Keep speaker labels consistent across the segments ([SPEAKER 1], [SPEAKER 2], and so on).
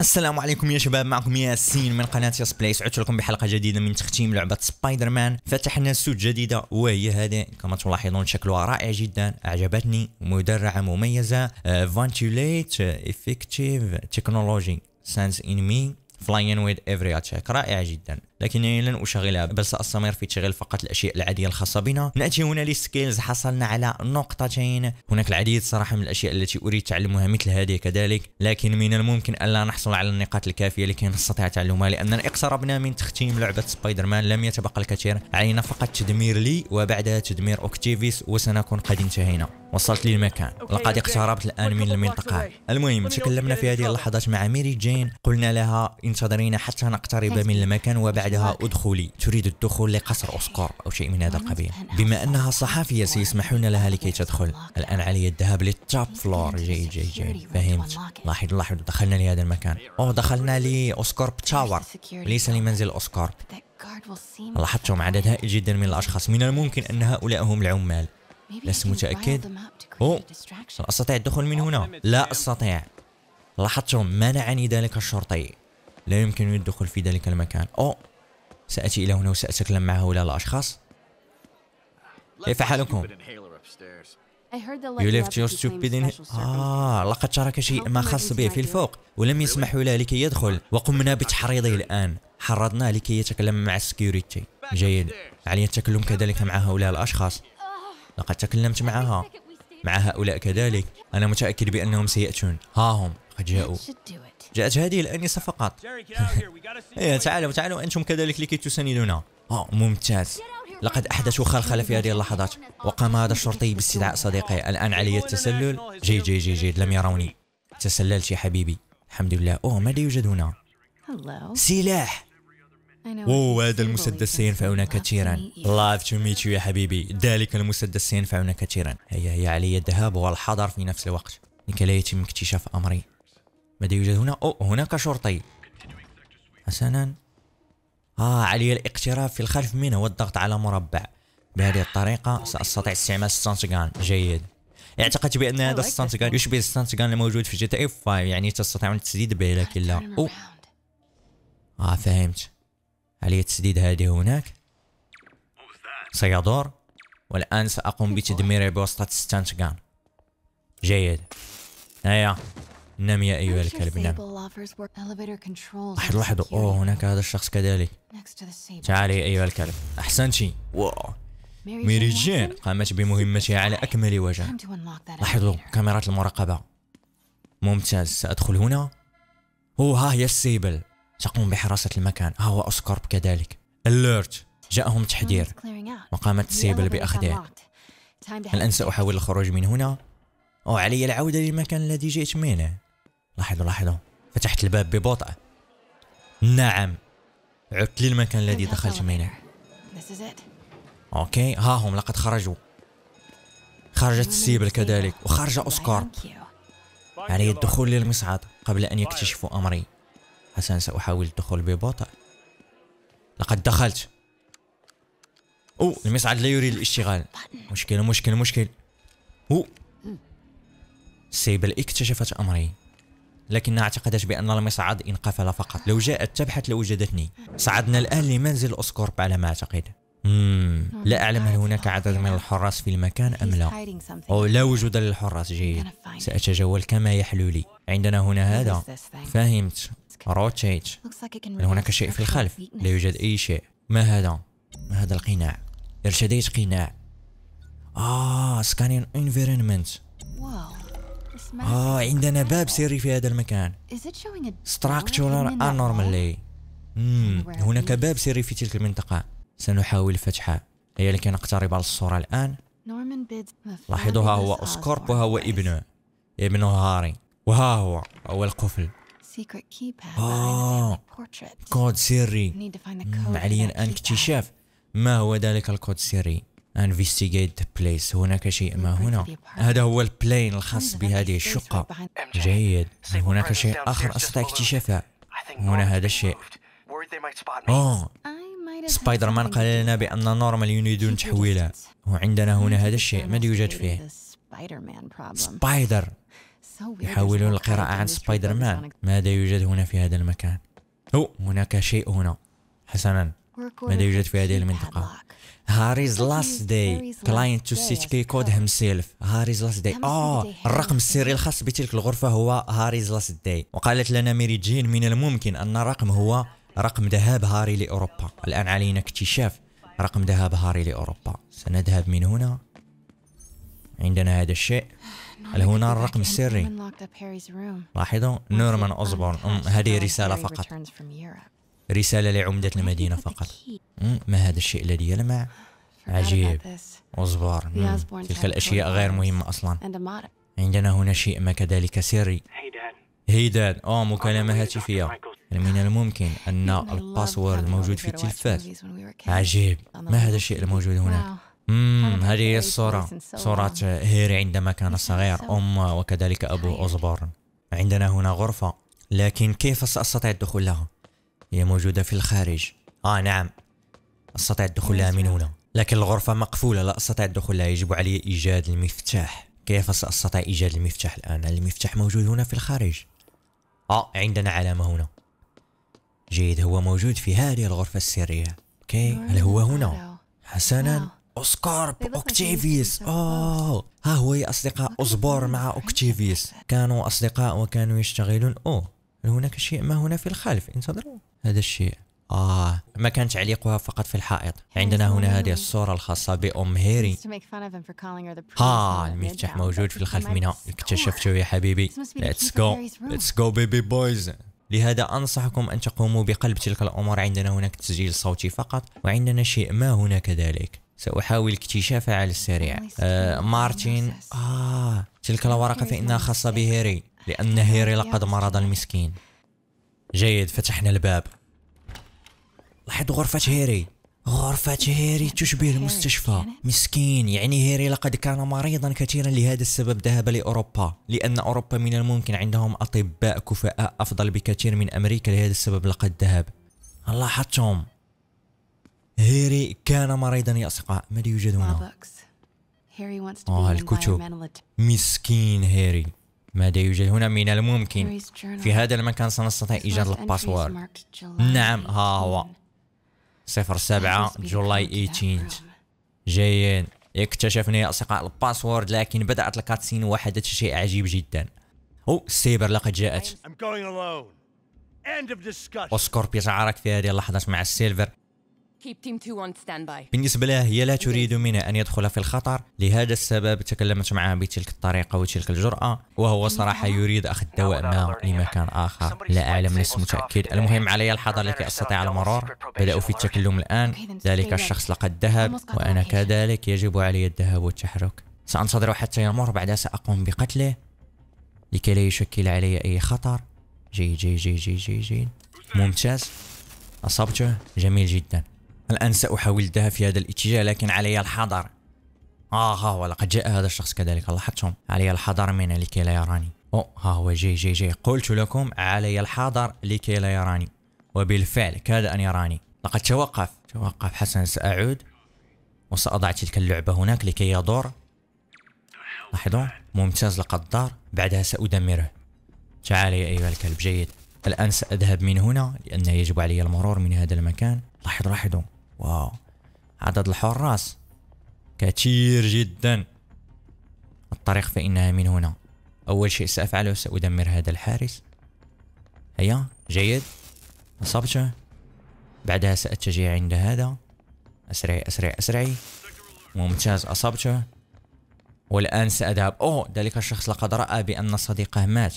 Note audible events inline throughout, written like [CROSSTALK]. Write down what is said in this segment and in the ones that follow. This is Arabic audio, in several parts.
[SPEAKER 1] السلام عليكم يا شباب معكم ياسين من قناه ياس بلايس عدت لكم بحلقه جديده من تختيم لعبه سبايدر مان فتحنا سوت جديده وهي هذه كما تلاحظون شكلها رائع جدا اعجبتني مدرعه مميزه فانتيليت افكتيف تكنولوجي سانس ان مي فلاين ويد افري اتاك رائعه جدا لكنني لن أشغلها بل سأستمر في تشغيل فقط الأشياء العادية الخاصة بنا نأتي هنا للسكيلز حصلنا على نقطتين هناك العديد صراحة من الأشياء التي أريد تعلمها مثل هذه كذلك لكن من الممكن ألا نحصل على النقاط الكافية لكي نستطيع تعلمها لأننا اقتربنا من تختيم لعبة سبايدر مان لم يتبقى الكثير علينا فقط تدمير لي وبعدها تدمير اوكتيفيس وسنكون قد انتهينا وصلت للمكان لقد اقتربت الآن من المنطقة المهم تكلمنا في هذه اللحظات مع ميري جين قلنا لها انتظرينا حتى نقترب من المكان وبعد بعدها ادخلي تريد الدخول لقصر أسقر أو شيء من هذا القبيل بما أنها صحفية سيسمحون لها لكي تدخل الآن علي الذهاب للتوب فلور جيد جيد جيد فهمت لاحظ لاحظ دخلنا لهذا المكان أوه دخلنا لأوسكورب تاور ليس لمنزل أوسكورب لاحظتم عدد هائل جدا من الأشخاص من الممكن أن هؤلاء هم العمال لست متأكد أوه هل أستطيع الدخول من هنا؟ لا أستطيع لاحظتم منعني ذلك الشرطي لا يمكنني الدخول في ذلك المكان أوه سأتي إلى هنا وسأتكلم مع هؤلاء الأشخاص كيف حالكم؟ You left your stupid in... آه ah, لقد ترك شيء ما خاص به في الفوق ولم يسمحوا له لكي يدخل وقمنا بتحريضه الآن حرضناه لكي يتكلم مع السكيورتي جيد علي التكلم كذلك مع هؤلاء الأشخاص لقد تكلمت معها مع هؤلاء كذلك أنا متأكد بأنهم سيأتون ها هم قد جاءوا جاءت هذه الآنسة فقط هيا تعالوا تعالوا أنتم كذلك لكي تساندونا آه ممتاز لقد أحدثوا خلخلة في هذه اللحظات وقام هذا الشرطي باستدعاء صديقي الآن علي التسلل جيد جيد جيد جي لم يروني تسللت يا حبيبي الحمد لله أوه ماذا يوجد هنا سلاح أوه هذا المسدس سينفعنا كثيرا لايف تو ميت يا حبيبي ذلك المسدس سينفعنا كثيرا هيا هيا علي الذهاب والحذر في نفس الوقت لكي لا يتم اكتشاف أمري ماذا يوجد هنا؟ أو هناك شرطي حسنا آه علي الاقتراب في الخلف منه والضغط على مربع بهذه الطريقة سأستطيع استعمال السانتجان جيد اعتقدت بأن oh, هذا السانتجان يشبه السانتجان الموجود في جي اف إيه 5 يعني تستطيع التسديد به لكن لا أو آه فهمت علي تسديد هذه هناك سيدور والآن سأقوم بتدميره بواسطة السانتجان جيد هيا نم يا أيها الكلب نم لاحظ لاحظوا أوه هناك هذا الشخص كذلك تعالي يا أيها الكلب أحسنتي واو ميري جين قامت بمهمتها على أكمل وجه لاحظوا كاميرات المراقبة ممتاز سأدخل هنا أوه ها هي السيبل تقوم بحراسة المكان ها هو أسكورب كذلك ألرت جاءهم تحذير وقامت سيبل بأخذه الآن سأحاول الخروج من هنا أو علي العودة للمكان الذي جئت منه لاحظوا لاحظوا فتحت الباب ببطء نعم عدت للمكان الذي دخلت منه اوكي ها هم لقد خرجوا خرجت السيبل كذلك وخرج أوسكار علي الدخول للمصعد قبل أن يكتشفوا أمري حسنا سأحاول الدخول ببطء لقد دخلت أو المصعد لا يريد الاشتغال مشكلة مشكلة مشكل أو سيبل اكتشفت أمري لكنها اعتقدت بأن لم يصعد إن قفل فقط لو جاءت تبحث لوجدتني صعدنا الآن لمنزل اوسكورب على ما أعتقد مم. لا أعلم هل هناك عدد من الحراس في المكان أم لا أو لا وجود للحراس جيد سأتجول كما يحلو لي عندنا هنا هذا فهمت روتيت هل هناك شيء في الخلف لا يوجد أي شيء ما هذا ما هذا القناع ارتديت قناع آه سكانين انفيرنمنت اسمها اه عندنا باب سري في هذا المكان structural abnormally hmm. هناك باب سري في تلك المنطقة سنحاول فتحه هي لكي نقترب على الصورة الآن لاحظوا ها هو أسكورب وها هو ابنه ابنه هاري وها هو هو القفل آه كود سري علي الآن اكتشاف ما هو ذلك الكود السري انفستيغيت بليس هناك شيء ما هنا هذا هو البلين الخاص بهذه الشقة جيد هل هناك شيء آخر أستطيع اكتشافه هنا هذا الشيء أوه سبايدر مان قال لنا بأن نورمال يريدون تحويله وعندنا هنا هذا الشيء ماذا يوجد فيه سبايدر يحاولون القراءة عن سبايدر مان ماذا يوجد هنا في هذا المكان أو هناك شيء هنا حسنا ماذا يوجد في هذه المنطقة هاريز لاست داي كلاينت تو سيت كيكود سيلف هاريز لاست داي اه الرقم السري الخاص بتلك الغرفه هو هاريز لاست داي وقالت لنا ميري جين من الممكن ان الرقم هو رقم ذهاب هاري لاوروبا الان علينا اكتشاف رقم ذهاب هاري لاوروبا سنذهب من هنا عندنا هذا الشيء [SIGHS] هل هنا الرقم السري لاحظوا نورمان اوزبورن هذه رساله فقط رسالة لعمدة المدينة فقط ما هذا الشيء الذي يلمع عجيب وزبار تلك الأشياء غير مهمة أصلا عندنا هنا شيء ما كذلك سري هيدان أو مكالمة هاتفية يعني من الممكن أن الباسورد موجود في التلفاز عجيب ما هذا الشيء الموجود هناك هذه هي الصورة صورة هيري عندما كان صغير أم وكذلك أبو أصبر عندنا هنا غرفة لكن كيف سأستطيع الدخول لها؟ هي موجودة في الخارج آه نعم أستطيع الدخول لها من هنا لكن الغرفة مقفولة لا أستطيع الدخول لها يجب علي إيجاد المفتاح كيف سأستطيع إيجاد المفتاح الآن المفتاح موجود هنا في الخارج آه عندنا علامة هنا جيد هو موجود في هذه الغرفة السرية اوكي هل هو هنا حسنا اوسكار اوكتيفيس اوه آه. ها هو يا اصدقاء اصبر مع اوكتيفيس كانوا اصدقاء وكانوا يشتغلون اوه هناك شيء ما هنا في الخلف انتظروا هذا الشيء آه ما كان تعليقها فقط في الحائط يعني عندنا هنا هذه الصورة الخاصة بأم هيري ها آه، المفتاح موجود في الخلف منها اكتشفته يا حبيبي ليتس جو ليتس جو بيبي بويز لهذا أنصحكم أن تقوموا بقلب تلك الأمور عندنا هناك تسجيل صوتي فقط وعندنا شيء ما هنا كذلك سأحاول اكتشافها على السريع آه مارتين آه تلك الورقة فإنها خاصة بهيري لأن هيري لقد مرض المسكين جيد فتحنا الباب لاحظ غرفة هيري غرفة هيري تشبه المستشفى مسكين يعني هيري لقد كان مريضا كثيرا لهذا السبب ذهب لأوروبا لأن أوروبا من الممكن عندهم أطباء كفاءة أفضل بكثير من أمريكا لهذا السبب لقد ذهب لاحظتم هيري كان مريضا يا أصدقاء ماذا يوجد هنا؟ آه الكتب مسكين هيري ماذا يوجد هنا من الممكن في هذا المكان سنستطيع إيجاد الباسورد نعم ها هو 07 جولاي 18 جيد اكتشفنا يا أصدقاء الباسورد لكن بدأت الكاتسين وحدث شيء عجيب جدا أو السيبر لقد جاءت أذكر بشعرك في هذه اللحظة مع السيلفر بالنسبة له هي لا تريد من أن يدخل في الخطر لهذا السبب تكلمت معه بتلك الطريقة وتلك الجرأة وهو صراحة يريد أخذ دواء ما لمكان آخر لا أعلم لست متأكد المهم علي الحذر لكي أستطيع المرور بدأوا في التكلم الآن ذلك الشخص لقد ذهب وأنا كذلك يجب علي الذهاب والتحرك سأنتظر حتى يمر بعدها سأقوم بقتله لكي لا يشكل علي أي خطر جيد جيد جيد جيد جي, جي. ممتاز أصبته جميل جدا الآن سأحاول الذهاب في هذا الاتجاه لكن علي الحذر آه ها هو لقد جاء هذا الشخص كذلك لاحظتم علي الحذر منه لكي لا يراني أو ها هو جاي جاي جاي قلت لكم علي الحذر لكي لا يراني وبالفعل كاد أن يراني لقد توقف توقف حسن سأعود وسأضع تلك اللعبة هناك لكي يدور لاحظوا ممتاز لقد دار بعدها سأدمره تعال يا أيها الكلب جيد الآن سأذهب من هنا لأن يجب علي المرور من هذا المكان لاحظ لاحظوا واو عدد الحراس كثير جدا الطريق فإنها من هنا أول شيء سأفعله سأدمر هذا الحارس هيا جيد أصبته بعدها سأتجه عند هذا أسرعي أسرعي أسرعي ممتاز أصبته والآن سأذهب أوه ذلك الشخص لقد رأى بأن صديقه مات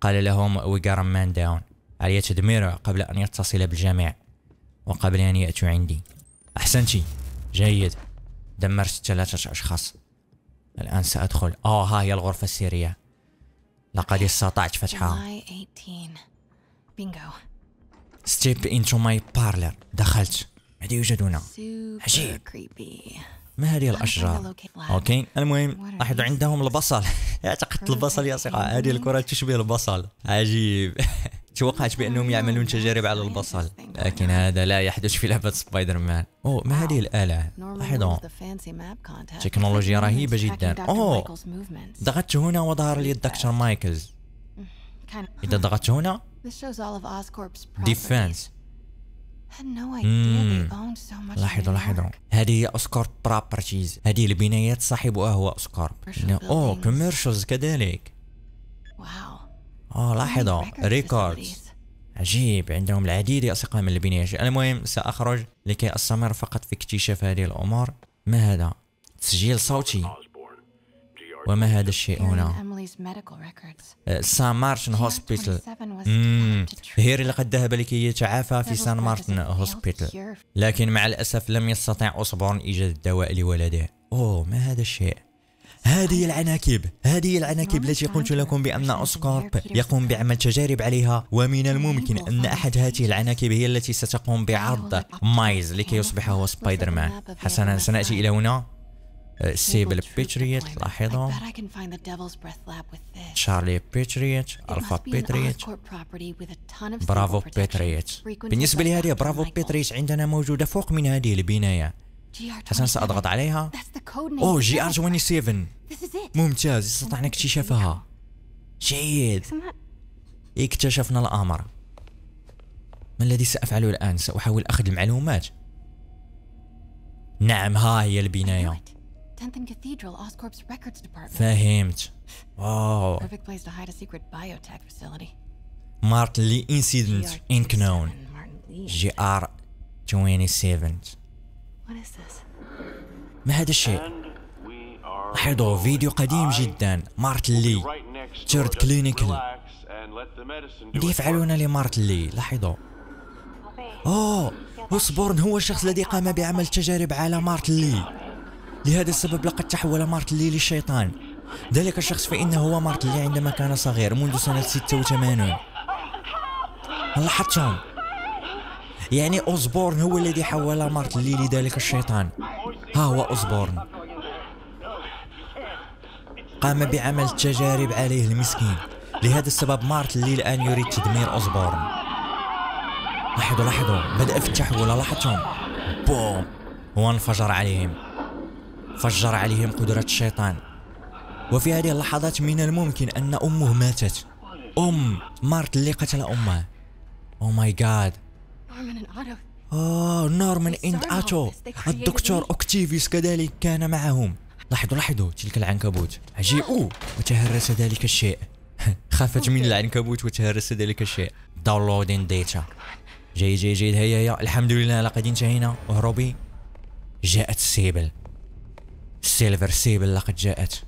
[SPEAKER 1] قال لهم we got a man down علي تدميره قبل أن يتصل بالجميع وقبل أن يأتوا عندي أحسنتي جيد دمرت ثلاثة أشخاص الآن سأدخل آه ها هي الغرفة السرية لقد استطعت فتحها ستيب انتو ماي بارلر دخلت ماذا يوجد هنا عجيب ما هذه الاشجار اوكي المهم لاحظ عندهم البصل [LAUGHS] اعتقدت البصل يا اصدقاء هذه الكره تشبه البصل عجيب [LAUGHS] توقعت بأنهم يعملون تجارب على البصل لكن هذا لا يحدث في لعبة سبايدر مان أوه ما هذه الآلة لاحظوا تكنولوجيا رهيبة جدا أوه ضغطت هنا وظهر لي الدكتور مايكلز إذا ضغطت هنا ديفنس لاحظوا لاحظوا هذه هي اوسكار بروبرتيز هذه البنايات صاحبها هو اوسكار أوه كوميرشلز كذلك واو اه لاحظوا ريكوردز عجيب عندهم العديد يا اصدقاء من البنيه المهم سأخرج لكي أستمر فقط في اكتشاف هذه الأمور ما هذا تسجيل صوتي وما هذا الشيء هنا آه، سان مارتن هوسبيتال هيري لقد ذهب لكي يتعافى في سان مارتن هوسبيتال لكن مع الأسف لم يستطع أوسبورن إيجاد الدواء لولده أوه ما هذا الشيء هذه العناكب هذه العناكب التي قلت لكم بأن أوسكارب يقوم بعمل تجارب عليها ومن الممكن أن أحد هذه العناكب هي التي ستقوم بعرض مايز لكي يصبح هو سبايدر مان حسنا سنأتي إلى هنا سيبل بيتريت uh, لاحظوا تشارلي بيتريت الفا بيتريت برافو بيتريت بالنسبة لهذه برافو بيتريت عندنا موجودة فوق من هذه البناية حسنا سأضغط عليها أوه جي آر 27 ممتاز استطعنا اكتشافها جيد اكتشفنا الأمر ما الذي سأفعله الآن؟ سأحاول أخذ المعلومات نعم ها هي البناية فهمت واو مارتن لي انسيدنت انكنون جي ار 27 ما هذا الشيء لاحظوا فيديو قديم جدا مارت لي تيرد كلينيكال اللي يفعلون لمارت لي لاحظوا اوه وسبورن هو الشخص الذي قام بعمل تجارب على مارت لي لهذا السبب لقد تحول مارت لي للشيطان ذلك الشخص فإنه هو مارت لي عندما كان صغير منذ سنة 86 لاحظتهم يعني أوزبورن هو الذي حول مارت لي لذلك الشيطان ها هو أوزبورن قام بعمل تجارب عليه المسكين لهذا السبب مارت اللي الآن يريد تدمير أوزبورن لاحظوا لاحظوا بدأ في التحول لاحظتهم بوم وانفجر عليهم فجر عليهم قدرة الشيطان وفي هذه اللحظات من الممكن أن أمه ماتت أم مارت اللي قتل أمه أو ماي جاد آه نورمان إند آتو الدكتور اوكتيفيس كذلك كان معهم لاحظوا لاحظوا تلك العنكبوت عجيئوا آه. وتهرس ذلك الشيء [LAUGHS] خافت من العنكبوت وتهرس ذلك الشيء داونلودين ديتا جيد جيد جيد هيا هيا الحمد لله لقد انتهينا اهربي جاءت سيبل سيلفر سيبل لقد جاءت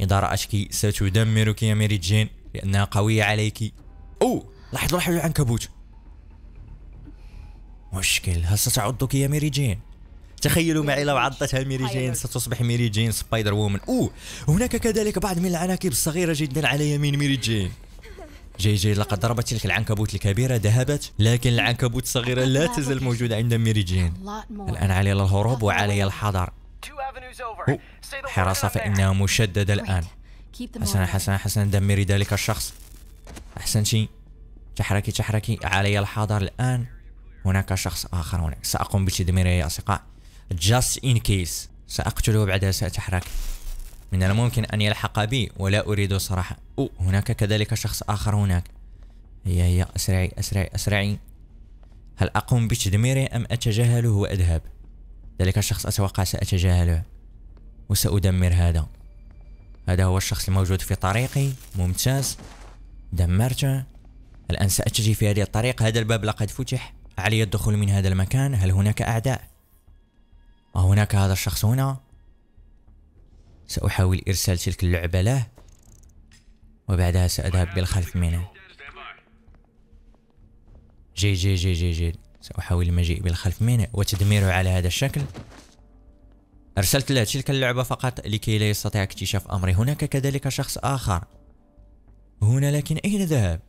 [SPEAKER 1] إذا رأتك ستدمرك يا ميري جين لأنها قوية عليك أو لاحظوا لاحظوا العنكبوت مشكل هسه ستعضك يا ميري جين تخيلوا معي لو عضتها ميري جين ستصبح ميري جين سبايدر وومن اوه هناك كذلك بعض من العناكب الصغيرة جدا على يمين ميري جين جي جي لقد ضربت تلك العنكبوت الكبيرة ذهبت لكن العنكبوت الصغيرة لا تزال موجودة عند ميري جين الآن علي الهروب وعلي الحذر حراسة فإنها مشددة الآن حسنا حسنا حسنا دمري ذلك الشخص أحسنتي تحركي تحركي علي الحذر الآن هناك شخص آخر هناك سأقوم بتدميره يا أصدقاء just in case سأقتله بعدها سأتحرك من الممكن أن يلحق بي ولا أريد صراحة أو هناك كذلك شخص آخر هناك هيا هيا أسرعي أسرعي أسرعي هل أقوم بتدميره أم أتجاهله وأذهب ذلك الشخص أتوقع سأتجاهله وسأدمر هذا هذا هو الشخص الموجود في طريقي ممتاز دمرته الآن سأتجه في هذه الطريق هذا الباب لقد فتح علي الدخول من هذا المكان هل هناك أعداء؟ وهناك آه، هذا الشخص هنا سأحاول إرسال تلك اللعبة له وبعدها سأذهب بالخلف منه جي جي جي جي جي سأحاول المجيء بالخلف منه وتدميره على هذا الشكل أرسلت له تلك اللعبة فقط لكي لا يستطيع اكتشاف أمري هناك كذلك شخص آخر هنا لكن أين ذهب؟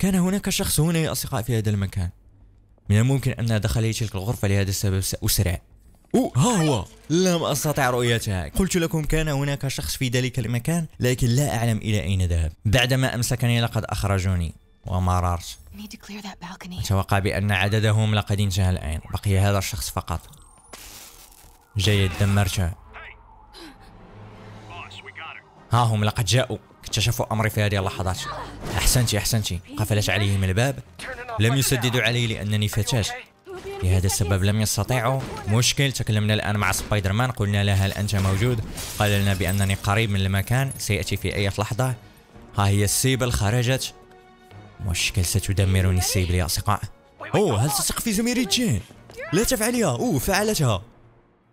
[SPEAKER 1] كان هناك شخص هنا يا أصدقاء في هذا المكان من الممكن أن دخل تلك الغرفة لهذا السبب سأسرع أوه ها هو لم أستطع رؤيتها قلت لكم كان هناك شخص في ذلك المكان لكن لا أعلم إلى أين ذهب بعدما أمسكني لقد أخرجوني ومررت أتوقع بأن عددهم لقد انتهى الآن بقي هذا الشخص فقط جيد دمرته ها هم لقد جاءوا اكتشفوا أمري في هذه اللحظات أحسنت أحسنت قفلت عليهم الباب لم يسددوا علي لأنني فتاة لهذا السبب لم يستطيعوا مشكل تكلمنا الآن مع سبايدر مان قلنا له هل أنت موجود قال لنا بأنني قريب من المكان سيأتي في أي لحظة ها هي السيبل خرجت مشكل ستدمرني السيبل يا أصدقاء أوه هل تثق في زميلي جين لا تفعليها أوه فعلتها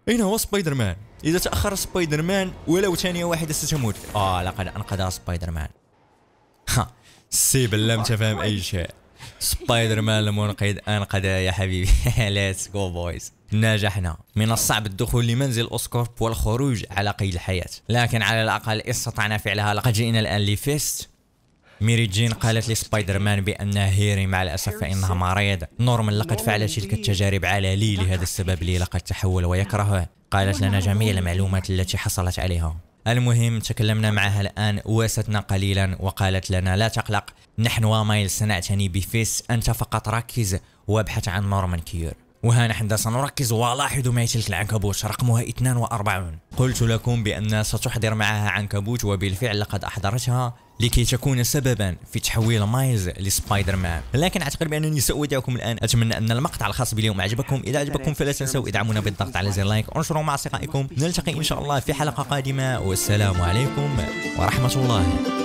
[SPEAKER 1] أين هو سبايدر مان اذا تاخر سبايدر مان ولو ثانيه واحده ستموت اه لقد انقذها سبايدر مان ها سي بلا ما تفهم اي شيء سبايدر مان المنقذ انقذ يا حبيبي ليتس جو بويز نجحنا من الصعب الدخول لمنزل اوسكورب والخروج على قيد الحياه لكن على الاقل استطعنا فعلها لقد جئنا الان لفيست ميري جين قالت لسبايدر مان بأن هيري مع الأسف فإنها مريض نورمان لقد فعل تلك التجارب على لي لهذا السبب لي لقد تحول ويكرهه قالت لنا جميع المعلومات التي حصلت عليها المهم تكلمنا معها الآن واستنا قليلا وقالت لنا لا تقلق نحن ومايل سنعتني بفيس أنت فقط ركز وابحث عن نورمان كيور وها نحن سنركز ولاحظ ما تلك العنكبوت رقمها 42 قلت لكم بأن ستحضر معها عنكبوت وبالفعل لقد أحضرتها لكي تكون سببا في تحويل مايز لسبايدر مان لكن اعتقد بانني ساودعكم الان اتمنى ان المقطع الخاص باليوم اعجبكم اذا اعجبكم فلا تنسوا ادعمونا بالضغط على زر لايك انشروا مع اصدقائكم نلتقي ان شاء الله في حلقه قادمه والسلام عليكم ورحمه الله